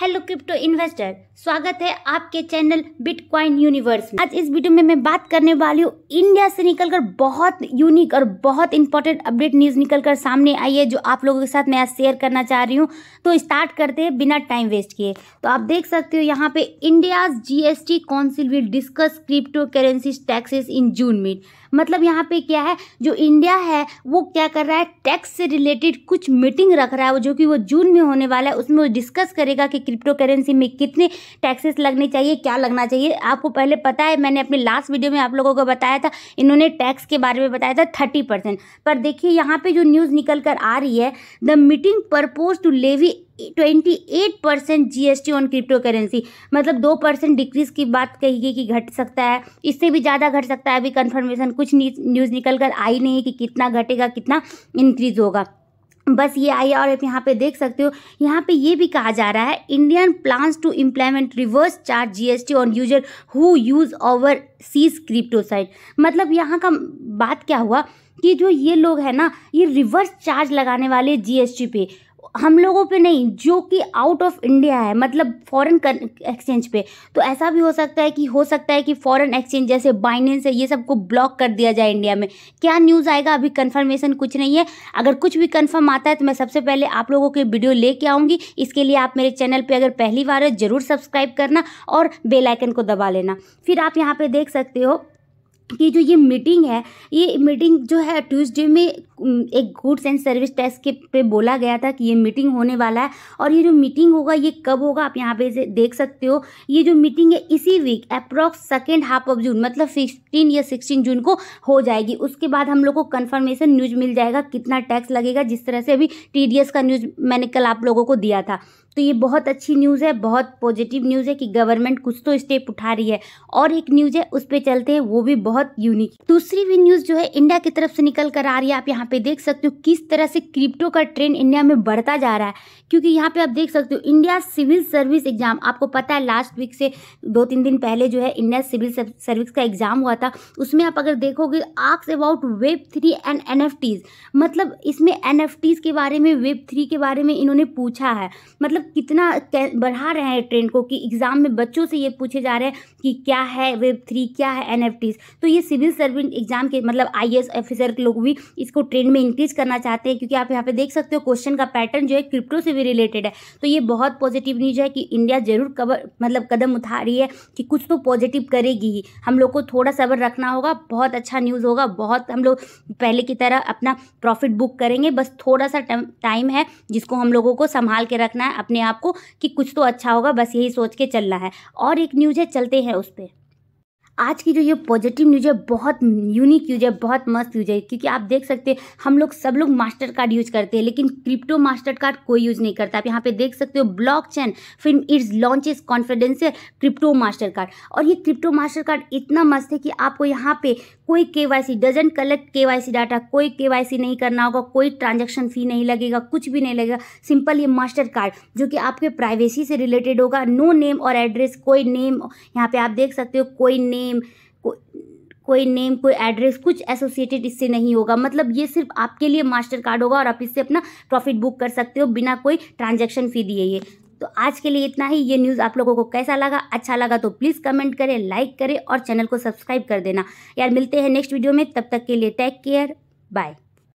hello crypto investor स्वागत है आपके चैनल बिटकॉइन यूनिवर्स में आज इस वीडियो में मैं बात करने वाली हूँ इंडिया से निकलकर बहुत यूनिक और बहुत इंपॉर्टेंट अपडेट न्यूज निकलकर सामने आई है जो आप लोगों के साथ मैं आज शेयर करना चाह रही हूँ तो स्टार्ट करते हैं बिना टाइम वेस्ट किए तो आप देख सकते हो यहाँ पे S T council will discuss crypto currency taxes in June meet मतलब यहाँ पे क्या है जो इंडिया है वो क्या कर रहा है टैक्स से रिलेटेड कुछ मीटिंग रख रहा है वो जो कि वो जून में होने वाला है उसमें वो डिस्कस करेगा कि क्रिप्टो करेंसी में कितने टैक्सेस लगने चाहिए क्या लगना चाहिए आपको पहले पता है मैंने अपने लास्ट वीडियो में आप लोगों को बताया था इन्होंने टैक्स के बारे में बताया था थर्टी परसेंट पर देखिए यहाँ पे जो न्यूज़ निकल कर आ रही है the meeting propose to levy twenty eight percent G S T on crypto currency मतलब दो परसेंट डिक्रीज की बात कही गई कि घट सकता है इससे भी ज़्यादा घट सकता है अभी कंफर्मेशन कुछ न्यूज़ निकल कर आई नहीं कि कितना घटेगा कितना इंक्रीज होगा बस ये आई और आप यहाँ पे देख सकते हो यहाँ पे ये भी कहा जा रहा है Indian plans to implement reverse charge GST on user who use over seas crypto site मतलब यहाँ का बात क्या हुआ कि जो ये लोग हैं ना ये रिवर्स चार्ज लगाने वाले जीएसटी पे हम लोगों पे नहीं जो कि आउट ऑफ इंडिया है मतलब फॉरेन एक्सचेंज पे तो ऐसा भी हो सकता है कि हो सकता है कि फॉरेन एक्सचेंज जैसे बाइनेंस है ये सबको ब्लॉक कर दिया जाए इंडिया में क्या न्यूज़ आएगा अभी कंफर्मेशन कुछ नहीं है अगर कुछ भी कंफर्म आता है तो मैं सबसे पहले आप लोगों की वीडियो लेके आऊँगी इसके लिए आप मेरे चैनल पर अगर पहली बार है ज़रूर सब्सक्राइब करना और बेलाइकन को दबा लेना फिर आप यहाँ पर देख सकते हो कि जो ये मीटिंग है ये मीटिंग जो है ट्यूसडे में एक गुड्स एंड सर्विस टैक्स के पे बोला गया था कि ये मीटिंग होने वाला है और ये जो मीटिंग होगा ये कब होगा आप यहाँ पे इसे देख सकते हो ये जो मीटिंग है इसी week approx second half of June मतलब फिफ्टीन या सिक्सटीन जून को हो जाएगी उसके बाद हम लोग को कन्फर्मेशन न्यूज़ मिल जाएगा कितना टैक्स लगेगा जिस तरह से अभी टी का न्यूज़ मैंने कल आप लोगों को दिया था तो ये बहुत अच्छी न्यूज़ है बहुत पॉजिटिव न्यूज़ है कि गवर्नमेंट कुछ तो स्टेप उठा रही है और एक न्यूज़ है उस पर चलते हैं वो भी बहुत यूनिक दूसरी भी न्यूज़ जो है इंडिया की तरफ से निकल कर आ रही है आप यहाँ पे देख सकते हो किस तरह से क्रिप्टो का ट्रेंड इंडिया में बढ़ता जा रहा है क्योंकि यहाँ पे आप देख सकते हो इंडिया सिविल सर्विस एग्जाम आपको पता है लास्ट वीक से दो तीन दिन पहले जो है इंडिया सिविल सर्विस का एग्जाम हुआ था उसमें आप अगर देखोगे asks about web three and N मतलब इसमें एन के बारे में वेब थ्री के बारे में इन्होंने पूछा है मतलब कितना बढ़ा रहे हैं ट्रेंड को कि एग्ज़ाम में बच्चों से ये पूछे जा रहे हैं कि क्या है वेब थ्री क्या है एन तो ये सिविल सर्विस एग्ज़ाम के मतलब आई ऑफिसर के लोग भी इसको ट्रेंड में इंक्रीज करना चाहते हैं क्योंकि आप यहाँ पे देख सकते हो क्वेश्चन का पैटर्न जो है क्रिप्टो से भी रिलेटेड है तो ये बहुत पॉजिटिव न्यूज है कि इंडिया जरूर कबर मतलब कदम उठा रही है कि कुछ तो पॉजिटिव करेगी ही हम लोग को थोड़ा सबर रखना होगा बहुत अच्छा न्यूज़ होगा बहुत हम लोग पहले की तरह अपना प्रॉफिट बुक करेंगे बस थोड़ा सा टाइम है जिसको हम लोगों को संभाल के रखना है अपने अपने आप को कि कुछ तो अच्छा होगा बस यही सोच के चलना है और एक न्यूज़ है चलते हैं उस पर आज की जो ये पॉजिटिव न्यूज है बहुत यूनिक यूज है बहुत मस्त यूज है क्योंकि आप देख सकते हैं हम लोग सब लोग मास्टर कार्ड यूज करते हैं लेकिन क्रिप्टो मास्टर कार्ड कोई यूज नहीं करता आप यहाँ पे देख सकते हो blockchain firm it's launches confidence crypto Mastercard और ये क्रिप्टो मास्टर कार्ड इतना मस्त है कि आपको यहाँ पे कोई K Y C doesn't collect K Y C data कोई के वाई सी नहीं करना होगा कोई ट्रांजेक्शन फ़ी नहीं लगेगा कुछ भी नहीं लगेगा सिंपल ये मास्टर कार्ड जो कि आपके प्राइवेसी से रिलेटेड होगा नो नेम और एड्रेस कोई नेम यहाँ पे आप देख सकते हो कोई नेम नेम को, कोई नेम कोई एड्रेस कुछ एसोसिएटेड इससे नहीं होगा मतलब ये सिर्फ आपके लिए मास्टर कार्ड होगा और आप इससे अपना प्रॉफिट बुक कर सकते हो बिना कोई ट्रांजेक्शन फ़ी दिए ये तो आज के लिए इतना ही ये न्यूज़ आप लोगों को कैसा लगा अच्छा लगा तो प्लीज़ कमेंट करें लाइक करें और चैनल को सब्सक्राइब कर देना यार मिलते हैं नेक्स्ट वीडियो में तब तक के लिए टेक केयर बाय